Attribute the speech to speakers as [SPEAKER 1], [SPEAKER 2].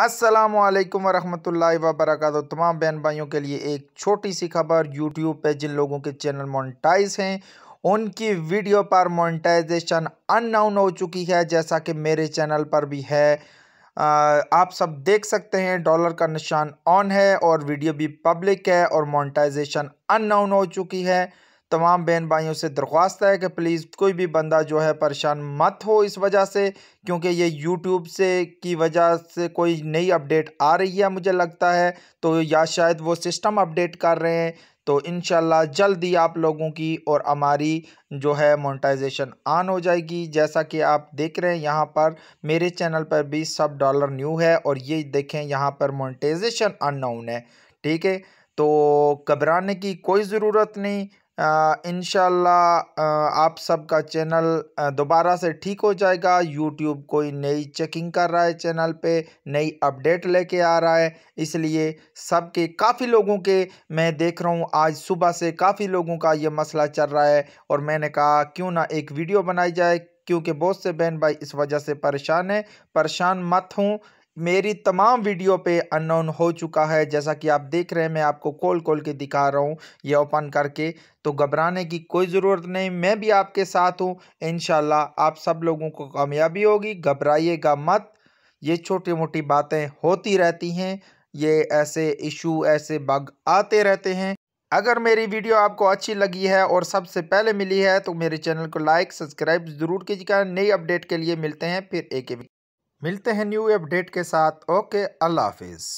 [SPEAKER 1] असलकम वरहमल वबरक तमाम बहन भाइयों के लिए एक छोटी सी खबर यूट्यूब पे जिन लोगों के चैनल मोनिटाइज हैं उनकी वीडियो पर मोनिटाइजेशन अननाउन हो चुकी है जैसा कि मेरे चैनल पर भी है आ, आप सब देख सकते हैं डॉलर का निशान ऑन है और वीडियो भी पब्लिक है और मोनिटाइजेशन अननाउन हो चुकी है तमाम बहन भाइयों से दरख्वास्त है कि प्लीज़ कोई भी बंदा जो है परेशान मत हो इस वजह से क्योंकि ये यूट्यूब से की वजह से कोई नई अपडेट आ रही है मुझे लगता है तो या शायद वो सिस्टम अपडेट कर रहे हैं तो इन जल्द ही आप लोगों की और हमारी जो है मोनेटाइजेशन ऑन हो जाएगी जैसा कि आप देख रहे हैं यहाँ पर मेरे चैनल पर भी सब डॉलर न्यू है और ये देखें यहाँ पर मोनेटाइजेशन अननाउन है ठीक है तो घबराने की कोई ज़रूरत नहीं इन आप सबका चैनल दोबारा से ठीक हो जाएगा यूट्यूब कोई नई चेकिंग कर रहा है चैनल पे नई अपडेट लेके आ रहा है इसलिए सबके काफ़ी लोगों के मैं देख रहा हूँ आज सुबह से काफ़ी लोगों का ये मसला चल रहा है और मैंने कहा क्यों ना एक वीडियो बनाई जाए क्योंकि बहुत से बहन भाई इस वजह से परेशान है परेशान मत हूँ मेरी तमाम वीडियो पे अननोन हो चुका है जैसा कि आप देख रहे हैं मैं आपको कॉल कॉल के दिखा रहा हूँ ये ओपन करके तो घबराने की कोई ज़रूरत नहीं मैं भी आपके साथ हूँ इन आप सब लोगों को कामयाबी होगी घबराइएगा मत ये छोटी मोटी बातें होती रहती हैं ये ऐसे इशू ऐसे बग आते रहते हैं अगर मेरी वीडियो आपको अच्छी लगी है और सबसे पहले मिली है तो मेरे चैनल को लाइक सब्सक्राइब ज़रूर कीजिएगा नई अपडेट के लिए मिलते हैं फिर एक मिलते हैं न्यू अपडेट के साथ ओके अल्लाह हाफिज़